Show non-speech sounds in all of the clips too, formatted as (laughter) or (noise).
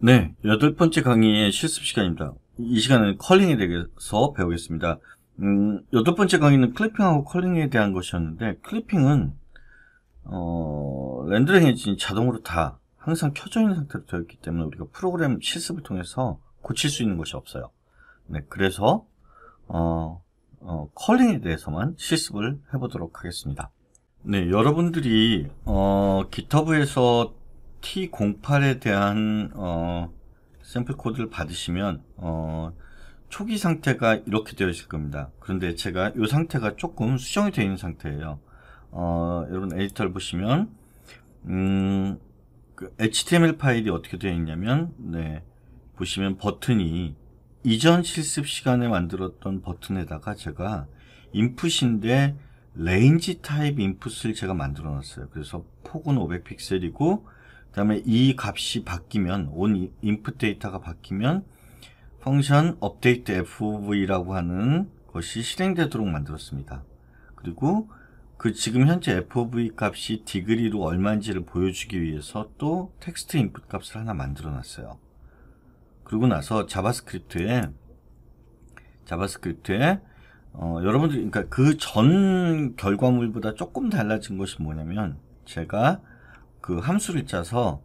네, 여덟 번째 강의의 실습 시간입니다. 이 시간은 컬링에 대해서 배우겠습니다. 음, 여덟 번째 강의는 클리핑하고 컬링에 대한 것이었는데 클리핑은 어, 렌더링 엔진이 자동으로 다 항상 켜져 있는 상태로 되어 있기 때문에 우리가 프로그램 실습을 통해서 고칠 수 있는 것이 없어요. 네, 그래서 어, 어, 컬링에 대해서만 실습을 해보도록 하겠습니다. 네, 여러분들이 어, GitHub에서 T08에 대한 어, 샘플 코드를 받으시면 어, 초기 상태가 이렇게 되어 있을 겁니다. 그런데 제가 이 상태가 조금 수정이 되어 있는 상태예요. 어, 여러분 에디터를 보시면 음, 그 HTML 파일이 어떻게 되어 있냐면 네, 보시면 버튼이 이전 실습 시간에 만들었던 버튼에다가 제가 인풋인데 레인지 타입 인풋을 제가 만들어 놨어요. 그래서 폭은 500픽셀이고 그다음에 이 값이 바뀌면 온 인풋 데이터가 바뀌면 펑션 업데이트 fv라고 o 하는 것이 실행되도록 만들었습니다. 그리고 그 지금 현재 fov 값이 디그리로 얼마인지를 보여주기 위해서 또 텍스트 인풋 값을 하나 만들어 놨어요. 그리고 나서 자바스크립트에 자바스크립트에 어, 여러분들 그러니까 그 전 결과물보다 조금 달라진 것이 뭐냐면 제가 그 함수를 짜서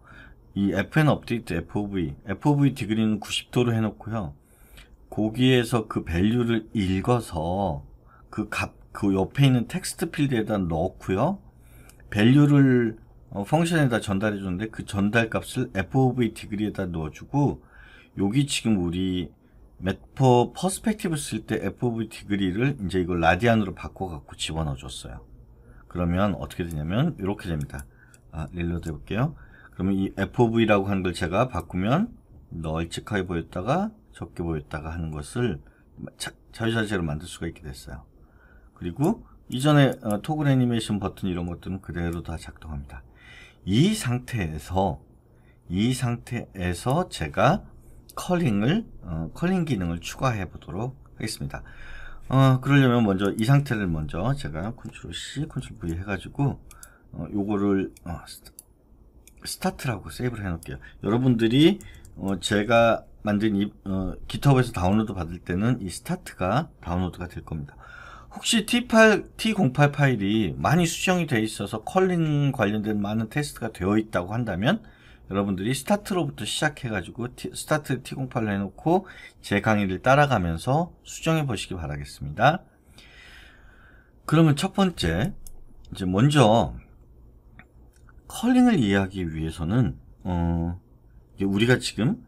이 fn 업데이트 fov fov 디그리는 90도로 해놓고요 거기에서 그 밸류를 읽어서 그 값그 그 옆에 있는 텍스트 필드에다 넣고요 밸류를 어, 펑션에다 전달해 주는데 그 전달 값을 fov 디그리에다 넣어주고 여기 지금 우리 맵퍼 퍼스펙티브 쓸 때 f o v 디그리를 이제 이걸 라디안으로 바꿔갖고 집어넣어 줬어요. 그러면 어떻게 되냐면 이렇게 됩니다. 아, 릴로드 해볼게요. 그러면 이 FOV라고 하는 걸 제가 바꾸면 널찍하게 보였다가 적게 보였다가 하는 것을 자유자재로 만들 수가 있게 됐어요. 그리고 이전에 어, 토글 애니메이션 버튼 이런 것들은 그대로 다 작동합니다. 이 상태에서 이 상태에서 제가 컬링을 어, 컬링 기능을 추가해 보도록 하겠습니다. 어, 그러려면 먼저 이 상태를 먼저 제가 컨트롤 C, 컨트롤 V 해가지고 어, 요거를 어, 스타트라고 세이브를 해놓을게요. 여러분들이 어, 제가 만든 이 어, GitHub에서 다운로드 받을 때는 이 스타트가 다운로드가 될 겁니다. 혹시 T8, T08 파일이 많이 수정이 되어 있어서 컬링 관련된 많은 테스트가 되어 있다고 한다면 여러분들이 스타트로부터 시작해가지고 티, 스타트 T08로 해놓고 제 강의를 따라가면서 수정해 보시기 바라겠습니다. 그러면 첫 번째, 이제 먼저 컬링을 이해하기 위해서는 어, 우리가 지금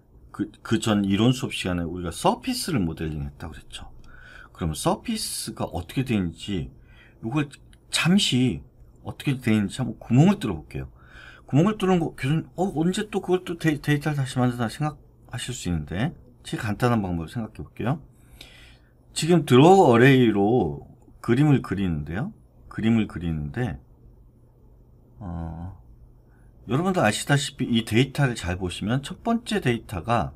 그전 그 이론 수업 시간에 우리가 서피스를 모델링 했다고 그랬죠. 그럼 서피스가 어떻게 되는지 이걸 잠시 어떻게 되는지 한번 구멍을 뚫어볼게요. 구멍을 뚫는 거 교수님 어, 언제 또 그걸 또 데이, 터를 다시 만든다 생각하실 수 있는데 제일 간단한 방법을 생각해 볼게요. 지금 드로우 어레이로 그림을 그리는데요. 그림을 그리는데 어, 여러분들 아시다시피 이 데이터를 잘 보시면 첫 번째 데이터가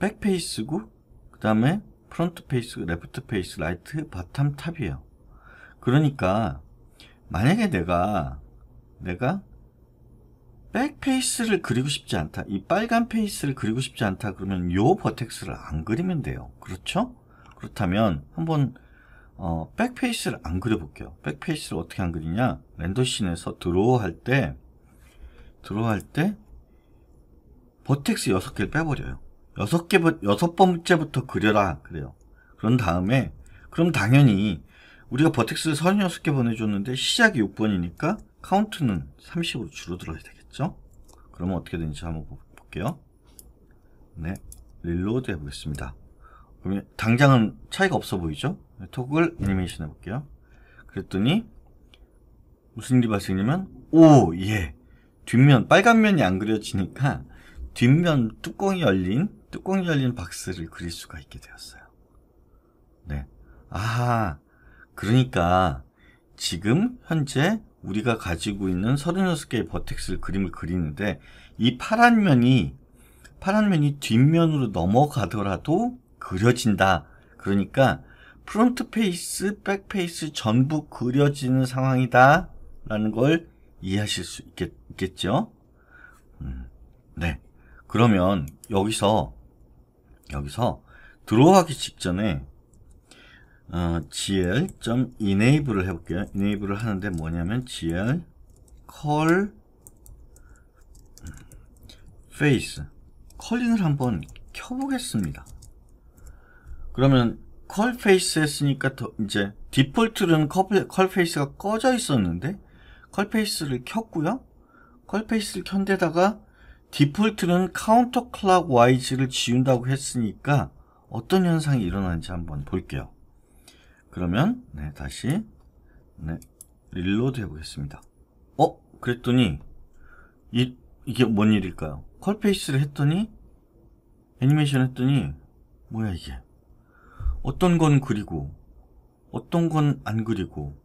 백페이스고 그 다음에 프론트 페이스, 레프트 페이스, 라이트, 바텀, 탑이에요. 그러니까 만약에 내가 내가 백 페이스를 그리고 싶지 않다. 이 빨간 페이스를 그리고 싶지 않다. 그러면 요 버텍스를 안 그리면 돼요. 그렇죠? 그렇다면 한번 어, 백 페이스를 안 그려볼게요. 백 페이스를 어떻게 안 그리냐? 렌더신에서 드로우 할 때, 드로우 할 때, 버텍스 6개를 빼버려요. 6개, 6번째부터 그려라. 그래요. 그런 다음에, 그럼 당연히 우리가 버텍스 36개 보내줬는데 시작이 6번이니까 카운트는 30으로 줄어들어야 돼. 겠 그죠? 그러면 어떻게 되는지 한번 볼게요. 네, 릴로드 해보겠습니다. 그러면 당장은 차이가 없어 보이죠? 토글 네, 애니메이션 해볼게요. 그랬더니 무슨 일이 발생이냐면 오, 예. 뒷면 빨간 면이 안 그려지니까 뒷면 뚜껑이 열린 뚜껑이 열린 박스를 그릴 수가 있게 되었어요. 네. 아, 그러니까 지금 현재 우리가 가지고 있는 36개의 버텍스 그림을 그리는데 이 파란 면이 파란 면이 뒷면으로 넘어가더라도 그려진다. 그러니까 프론트 페이스, 백 페이스 전부 그려지는 상황이다. 라는 걸 이해하실 수 있겠, 죠 음, 네. 그러면 여기서, 여기서 들어가기 직전에 gl.enable을 어, 해볼게요. enable을 하는데 뭐냐면 gl call face 컬링을 한번 켜보겠습니다. 그러면 컬 페이스 했으니까 더 이제 디폴트는 컬 페이스가 꺼져 있었는데 컬 페이스를 켰고요. 컬 페이스를 켠데다가 디폴트는 카운터 클락 와이즈를 지운다고 했으니까 어떤 현상이 일어나는지 한번 볼게요. 그러면 네, 다시 네, 릴로드 해보겠습니다. 어? 그랬더니 이, 이게 뭔 일일까요? 컬페이스를 했더니 애니메이션 했더니 뭐야 이게 어떤 건 그리고 어떤 건 안 그리고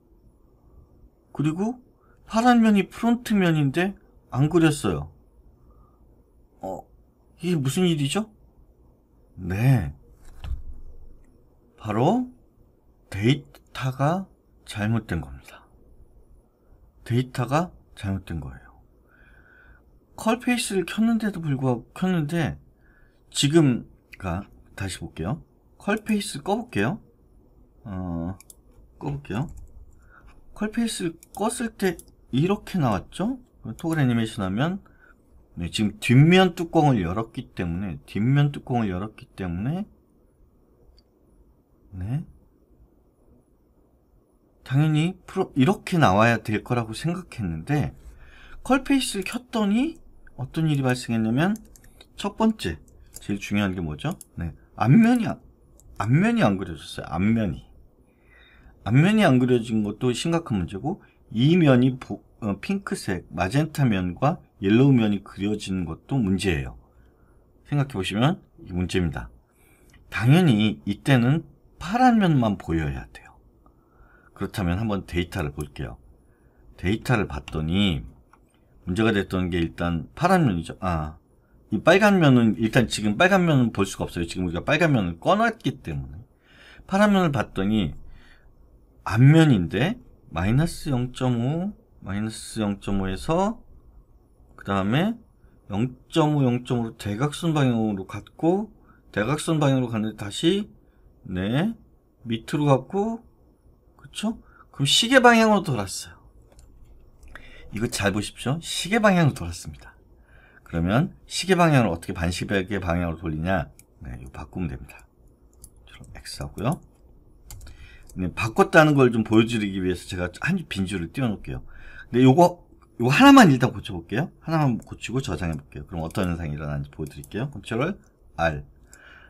그리고 파란 면이 프론트 면인데 안 그렸어요. 어, 이게 무슨 일이죠? 네. 바로 데이터가 잘못된 겁니다. 데이터가 잘못된 거예요. 컬페이스를 켰는데도 불구하고 켰는데 지금 가 다시 볼게요. 컬페이스 꺼볼게요. 어, 꺼볼게요. 컬페이스를 껐을 때 이렇게 나왔죠? 토글 애니메이션 하면 네, 지금 뒷면 뚜껑을 열었기 때문에 뒷면 뚜껑을 열었기 때문에 네 당연히 프로 이렇게 나와야 될 거라고 생각했는데 컬페이스를 켰더니 어떤 일이 발생했냐면 첫 번째 제일 중요한 게 뭐죠? 네, 앞면이 앞면이 안 그려졌어요. 앞면이 앞면이 안 그려진 것도 심각한 문제고 이 면이 보, 어, 핑크색 마젠타 면과 옐로우 면이 그려진 것도 문제예요. 생각해 보시면 이 문제입니다. 당연히 이때는 파란 면만 보여야 돼. 그렇다면 한번 데이터를 볼게요. 데이터를 봤더니 문제가 됐던 게 일단 파란 면이죠. 아, 이 빨간 면은 일단 지금 빨간 면은 볼 수가 없어요. 지금 우리가 빨간 면을 꺼놨기 때문에 파란 면을 봤더니 앞면인데 마이너스 0.5, 마이너스 0.5에서 그 다음에 0.5, 0.5로 대각선 방향으로 갔고 대각선 방향으로 갔는데 다시 네 밑으로 갔고 그렇죠? 그럼 시계 방향으로 돌았어요. 이거 잘 보십시오. 시계 방향으로 돌았습니다. 그러면 시계 방향을 어떻게 반시계 방향으로 돌리냐? 네, 이거 바꾸면 됩니다. X 하고요. 네, 바꿨다는 걸 좀 보여드리기 위해서 제가 한 빈줄을 띄워놓을게요. 근데 요거, 요거 하나만 일단 고쳐볼게요. 하나만 고치고 저장해볼게요. 그럼 어떤 현상이 일어나는지 보여드릴게요. 컨트롤 R.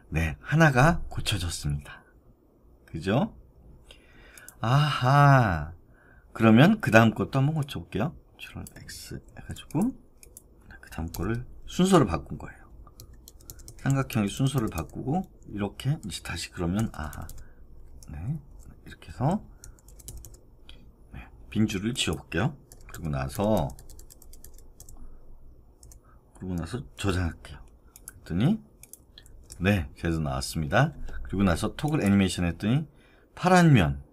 네, 하나가 고쳐졌습니다. 그죠? 아하. 그러면 그 다음 것도 한 번 고쳐볼게요. 7월 X 해가지고 그 다음 거를 순서를 바꾼 거예요. 삼각형의 순서를 바꾸고 이렇게 이제 다시 그러면 아하. 네. 이렇게 해서 네. 빈 줄을 지워볼게요. 그리고 나서 그리고 나서 저장할게요. 그랬더니 네, 그래서 나왔습니다. 그리고 나서 토글 애니메이션 했더니 파란 면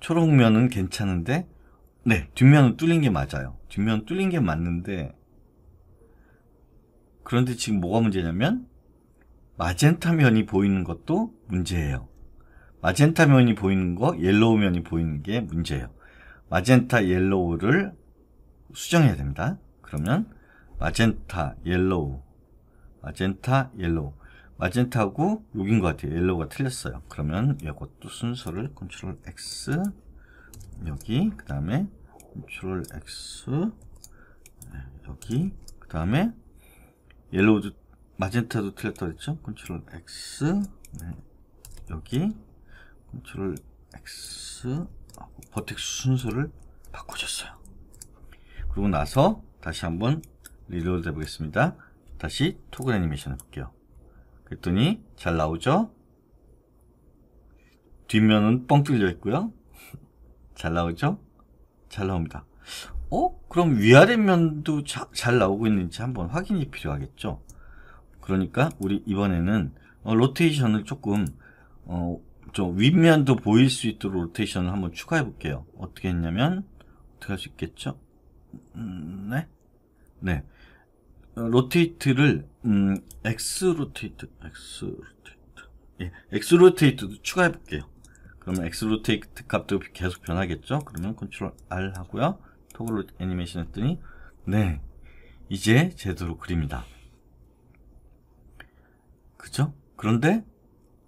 초록면은 괜찮은데 네 뒷면은 뚫린 게 맞아요 뒷면 뚫린 게 맞는데 그런데 지금 뭐가 문제냐면 마젠타 면이 보이는 것도 문제예요 마젠타 면이 보이는 거 옐로우 면이 보이는 게 문제예요 마젠타 옐로우를 수정해야 됩니다 그러면 마젠타 옐로우 마젠타 옐로우 마젠타고 하 여긴 것 같아요. 옐로우가 틀렸어요. 그러면 이것도 순서를 컨트롤 X 여기 그 다음에 컨트롤 X 여기 그 다음에 옐로우도 마젠타도 틀렸다 그랬죠? 컨트롤 X 네, 여기 컨트롤 X 버텍스 네, 순서를 바꿔줬어요. 그리고 나서 다시 한번 리로드 해보겠습니다. 다시 토글 애니메이션 해볼게요. 그랬더니 잘 나오죠? 뒷면은 뻥 뚫려 있고요. (laughs) 잘 나오죠? 잘 나옵니다. 어? 그럼 위아래면도 자, 잘 나오고 있는지 한번 확인이 필요하겠죠? 그러니까 우리 이번에는 어, 로테이션을 조금 어, 좀 윗면도 보일 수 있도록 로테이션을 한번 추가해 볼게요. 어떻게 했냐면 어떻게 할 수 있겠죠? 음, 네? 네. 로테이트를 음, X 로테이트, X 로테이트, 예, X 로테이트도 추가해 볼게요. 그러면 X 로테이트 값도 계속 변하겠죠? 그러면 컨트롤 R 하고요. 토글 애니메이션 했더니 네, 이제 제대로 그립니다. 그죠? 그런데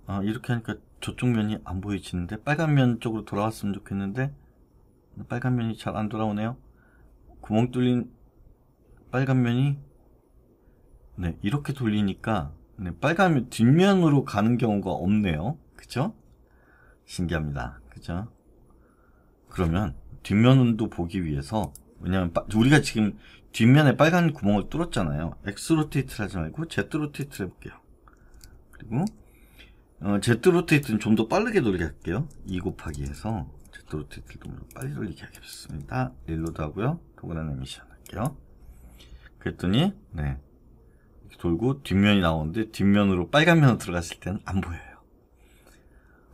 아, 이렇게 하니까 저쪽 면이 안 보이시는데 빨간 면 쪽으로 돌아왔으면 좋겠는데 빨간 면이 잘 안 돌아오네요. 구멍 뚫린 빨간 면이 네, 이렇게 돌리니까 네, 빨간 뒷면으로 가는 경우가 없네요. 그쵸? 신기합니다. 그죠? 그러면 뒷면도 보기 위해서 왜냐면 우리가 지금 뒷면에 빨간 구멍을 뚫었잖아요. X 로테이트를 하지 말고 Z 로테이트를 해볼게요. 그리고 어, Z 로테이트는 좀 더 빠르게 돌리게 할게요. 2 e 곱하기 해서 Z 로테이트를 좀 더 빨리 돌리게 하겠습니다. 릴로드 하고요. 도그란 애미션 할게요. 그랬더니 네 돌고 뒷면이 나오는데 뒷면으로 빨간 면으로 들어갔을 때는 안 보여요.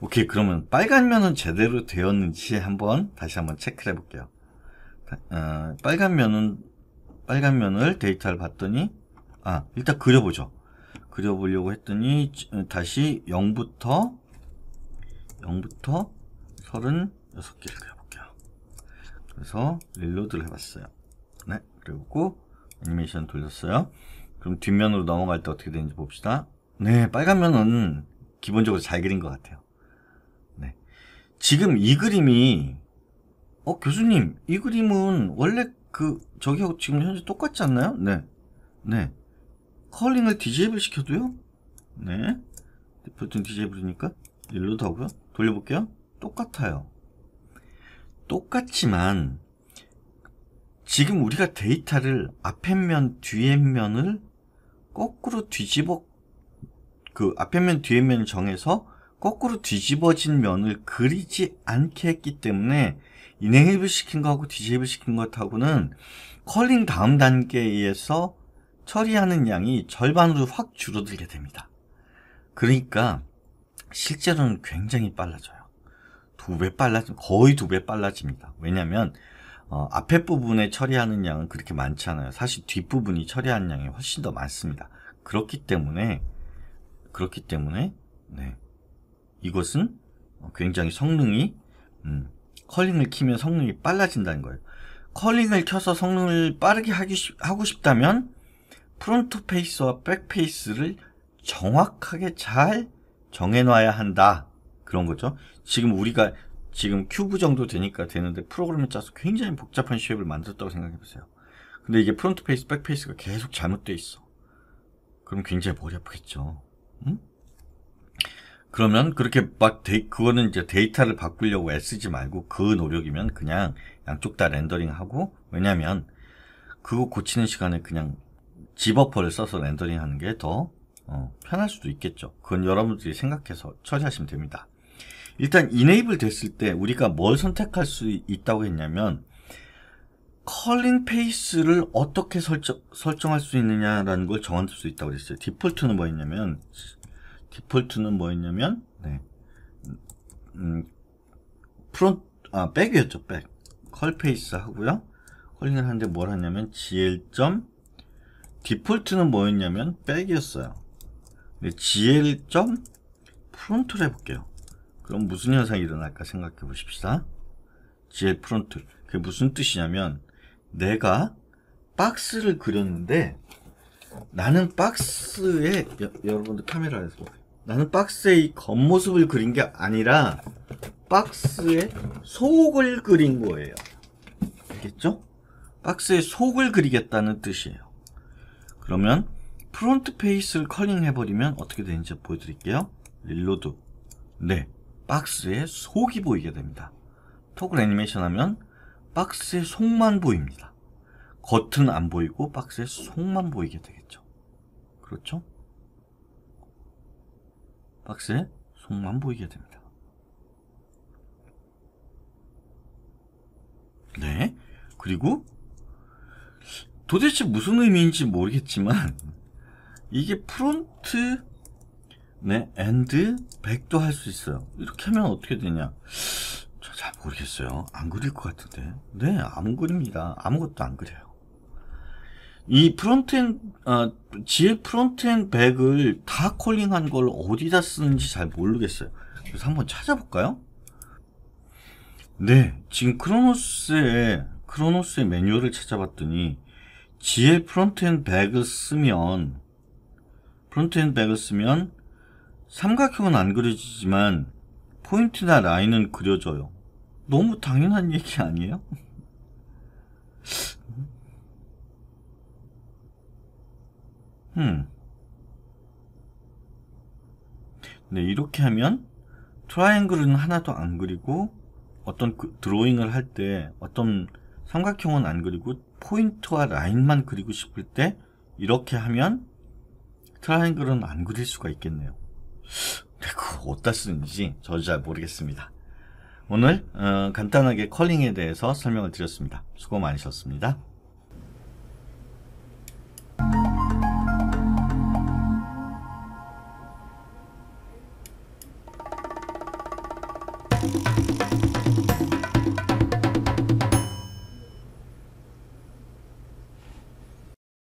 오케이 그러면 빨간 면은 제대로 되었는지 한번 다시 한번 체크를 해볼게요. 어, 빨간 면은 빨간 면을 데이터를 봤더니 아 일단 그려보죠. 그려보려고 했더니 어, 다시 0부터 0부터 36개를 그려볼게요. 그래서 릴로드를 해봤어요. 네 그리고 애니메이션 돌렸어요. 그럼 뒷면으로 넘어갈 때 어떻게 되는지 봅시다. 네, 빨간 면은 기본적으로 잘 그린 것 같아요. 네. 지금 이 그림이 어 교수님 이 그림은 원래 그 저기하고 지금 현재 똑같지 않나요? 네, 네. 컬링을 디제이블 시켜도요. 네. 보통 디제이블이니까 일로도 하고요. 돌려볼게요. 똑같아요. 똑같지만 지금 우리가 데이터를 앞에 면, 뒤에 면을 거꾸로 뒤집어 그 앞에 면 뒤에 면을 정해서 거꾸로 뒤집어진 면을 그리지 않게 했기 때문에 인행일을 시킨 거하고 뒤집을 시킨 것하고는 컬링 다음 단계에 서 처리하는 양이 절반으로 확 줄어들게 됩니다. 그러니까 실제로는 굉장히 빨라져요. 두 배 빨라지 거의 두 배 빨라집니다. 왜냐하면 어, 앞에 부분에 처리하는 양은 그렇게 많지 않아요. 사실 뒷부분이 처리하는 양이 훨씬 더 많습니다. 그렇기 때문에 그렇기 때문에 네. 이것은 굉장히 성능이 음, 컬링을 키면 성능이 빨라진다는 거예요. 컬링을 켜서 성능을 빠르게 하기, 하고 싶다면 프론트 페이스와 백 페이스를 정확하게 잘 정해놔야 한다. 그런 거죠. 지금 우리가 지금 큐브 정도 되니까 되는데 프로그램을 짜서 굉장히 복잡한 쉐입을 만들었다고 생각해보세요. 근데 이게 프론트 페이스, 백 페이스가 계속 잘못돼 있어. 그럼 굉장히 머리 아프겠죠. 그러면 그렇게 막 데이, 그거는 이제 데이터를 바꾸려고 애쓰지 말고 그 노력이면 그냥 양쪽 다 렌더링하고 왜냐면 그거 고치는 시간에 그냥 집어퍼를 써서 렌더링하는 게더 어, 편할 수도 있겠죠. 그건 여러분들이 생각해서 처리하시면 됩니다. 일단 이네이블 됐을 때 우리가 뭘 선택할 수 있다고 했냐면 컬링 페이스를 어떻게 설정, 설정할 수 있느냐라는 걸 정할 수 있다고 했어요. 디폴트는 뭐였냐면 디폴트는 뭐였냐면 네. 음, 프론트 아 백이었죠 백. 컬 페이스 하고요. 컬링을 하는데 뭘 하냐면 gl. 디폴트는 뭐였냐면 백이었어요. gl. 프론트를 해볼게요. 그럼 무슨 현상이 일어날까 생각해 보십시다. 제 프론트. 그게 무슨 뜻이냐면 내가 박스를 그렸는데 나는 박스에 여, 러분들 카메라에서 보세요. 나는 박스의 겉모습을 그린 게 아니라 박스의 속을 그린 거예요. 알겠죠? 박스의 속을 그리겠다는 뜻이에요. 그러면 프론트 페이스를 컬링 해버리면 어떻게 되는지 보여드릴게요. 릴로드. 네. 박스의 속이 보이게 됩니다. 토글 애니메이션 하면 박스의 속만 보입니다. 겉은 안 보이고 박스의 속만 보이게 되겠죠. 그렇죠? 박스의 속만 보이게 됩니다. 네. 그리고 도대체 무슨 의미인지 모르겠지만 (laughs) 이게 프론트 네, and 100도 할 수 있어요. 이렇게 하면 어떻게 되냐? 저 잘 모르겠어요. 안 그릴 것 같은데. 네, 안 그립니다. 아무것도 안 그려요. 이 프론트엔, 아, GL 프론트엔 100을 다 콜링한 걸 어디다 쓰는지 잘 모르겠어요. 그래서 한번 찾아볼까요? 네, 지금 크로노스의, 크로노스의 매뉴얼을 찾아봤더니 GL 프론트엔 100을 쓰면 프론트엔 100을 쓰면 삼각형은 안 그려지지만 포인트나 라인은 그려져요. 너무 당연한 얘기 아니에요? 음. 네, 이렇게 하면 트라이앵글은 하나도 안 그리고 어떤 그 드로잉을 할 때 어떤 삼각형은 안 그리고 포인트와 라인만 그리고 싶을 때 이렇게 하면 트라이앵글은 안 그릴 수가 있겠네요. 그거 어디다 쓰는지 저도 잘 모르겠습니다. 오늘 어, 간단하게 컬링에 대해서 설명을 드렸습니다. 수고 많으셨습니다.